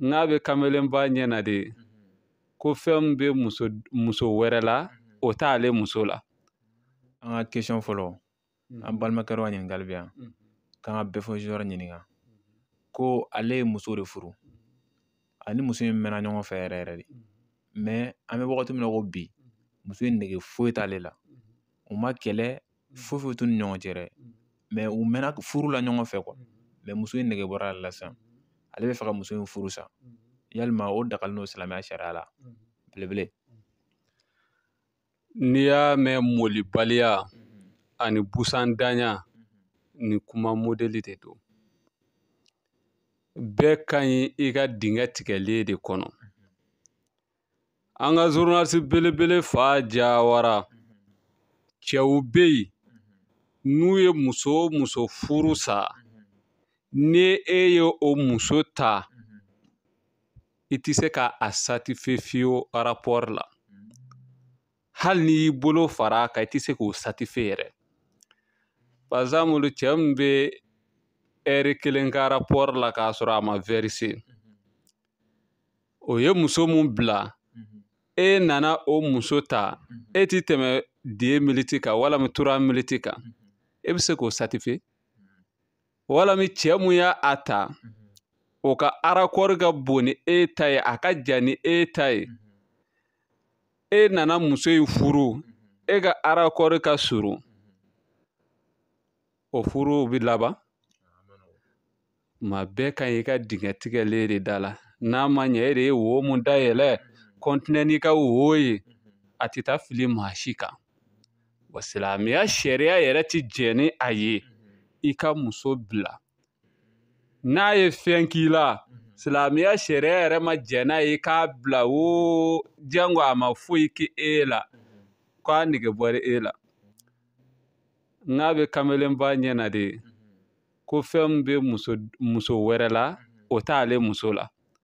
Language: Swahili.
n k'a bɛ kamalenba ɲɛ na de mhm. ko fɛn min bɛ muso muso wɛrɛ la mhm. o t'ale muso la. an ka kesiyɔn fɔlɔ an mhm. balimakɛ dɔ ka ɲininkali bɛ yan k'an ka bɛɛ fɔ zɔrɔ ɲininka ko ale ye muso de furu ani muso in mɛnna ɲɔgɔn fɛ yɛrɛ yɛrɛ de an bɛ wagati min na ko bi muso in nege foyi t'ale la u ma kɛlɛ foyi foyi t'u ni ɲɔgɔn cɛ dɛ u mɛnna furu la ɲɔgɔn fɛ muso in nege bɔra ale la sisan. ale bɛ fɛ ka muso in furu sa mm-hmm. yalima o dagali n'o silamɛya sariya la mm-hmm. belebele mm-hmm. n'i y'a mɛn molibaliya ani busan danya nin kuma modeli de don bɛɛ ka ɲi i ka dingɛ tigɛlen de kɔnɔ an ka zurunasi belebele fa jawara cɛw bɛ yen n'u ye muso muso furu sa ni e ye o muso ta mhm. i tɛ se ka a satife fiyewu arapɔri la hali n'i y'i bolo fara a kan i tɛ se k'o satife yɛrɛ bazamulu cɛ min bɛ ɛri kelen ka arapɔri la k'a sɔrɔ a ma verise mhm. o ye muso min bila mhm. e nana o muso ta e ti tɛmɛ die militi kan walima tura militi kan e bɛ se k'o satife walami cɛ mun y'a a ta mhm. o ka arakɔri ka bon ni e ta ye a ka jan ni e ta ye mhm. e nana muso in furu mhm. e ka arakɔri ka surun o furu bi laban ma bɛɛ ka ɲi i ka dingɛtigɛle de da la n'a ma ɲɛ e de ye wo mu dayɛlɛ kɔntinɛ n'i ka wo ye a tɛ taa fili maa si kan wa silamɛya sariya yɛrɛ ti jɛn ni a ye i ka muso bila n'a ye fɛn k'i la mhm. silamɛya sariya yɛrɛ ma jɛn n'a ye k'a bila wo jango a ma foyi kɛ e la mhm. k'a nege bɔra e la n k'a bɛ kamalenba ɲɛ na de mhm. ko fɛn min bɛ muso wɛrɛ la o t'ale muso la